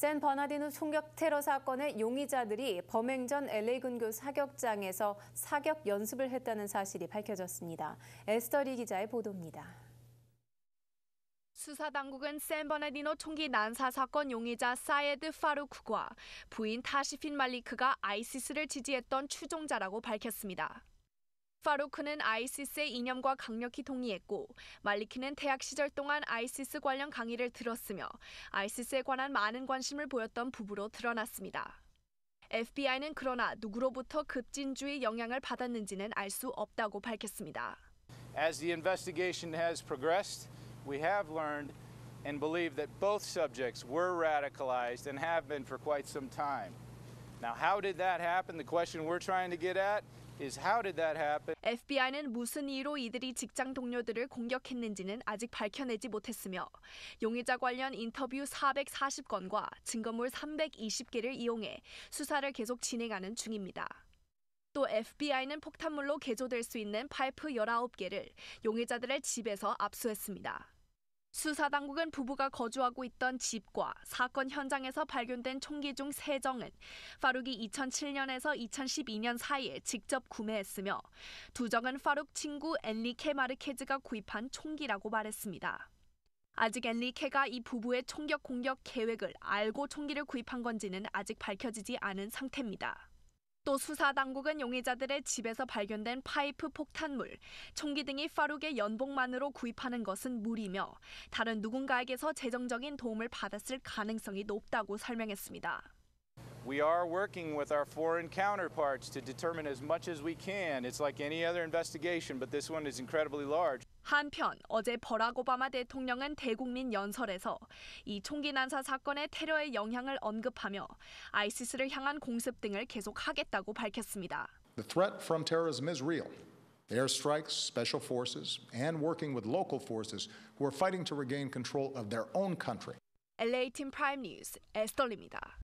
샌 버나디누 총격 테러 사건의 용의자들이 범행 전 LA 근교 사격장에서 사격 연습을 했다는 사실이 밝혀졌습니다. 에스터리 기자의 보도입니다. 수사 당국은 샌버나디노 총기 난사 사건 용의자 사에드 파루크와 부인 타시핀 말리크가 아이시스를 지지했던 추종자라고 밝혔습니다. 파루크는 아이시스의 이념과 강력히 동의했고 말리키는 대학 시절 동안 아이시스 관련 강의를 들었으며 아이시스에 관한 많은 관심을 보였던 부부로 드러났습니다. FBI는 그러나 누구로부터 급진주의 영향을 받았는지는 알 수 없다고 밝혔습니다. As the investigation has progressed, we have learned and believe that both subjects were radicalized and have been for quite some time. Now, how did that happen? The question we're trying to get at FBI는 무슨 이유로 이들이 직장 동료들을 공격했는지는 아직 밝혀내지 못했으며 용의자 관련 인터뷰 440건과 증거물 320개를 이용해 수사를 계속 진행하는 중입니다. 또 FBI는 폭탄물로 개조될 수 있는 파이프 19개를 용의자들의 집에서 압수했습니다. 수사 당국은 부부가 거주하고 있던 집과 사건 현장에서 발견된 총기 중 3정은 파룩이 2007년에서 2012년 사이에 직접 구매했으며 두 정은 파룩 친구 엔리케 마르케즈가 구입한 총기라고 말했습니다. 아직 엔리케가 이 부부의 총격 공격 계획을 알고 총기를 구입한 건지는 아직 밝혀지지 않은 상태입니다. 또 수사 당국은 용의자들의 집에서 발견된 파이프 폭탄물, 총기 등이 파룩의 연봉만으로 구입하는 것은 무리며 다른 누군가에게서 재정적인 도움을 받았을 가능성이 높다고 설명했습니다. We are working with our foreign counterparts to determine as much as we can. It's like any other investigation, but this one is incredibly large. 한편 어제 버락 오바마 대통령은 대국민 연설에서 이 총기 난사 사건의 테러의 영향을 언급하며 아이시스를 향한 공습 등을 계속하겠다고 밝혔습니다. The threat from terrorism is real. Airstrikes, special forces, and working with local forces who are fighting to regain control of their own country. LA 팀 프라임 뉴스 에스톨입니다.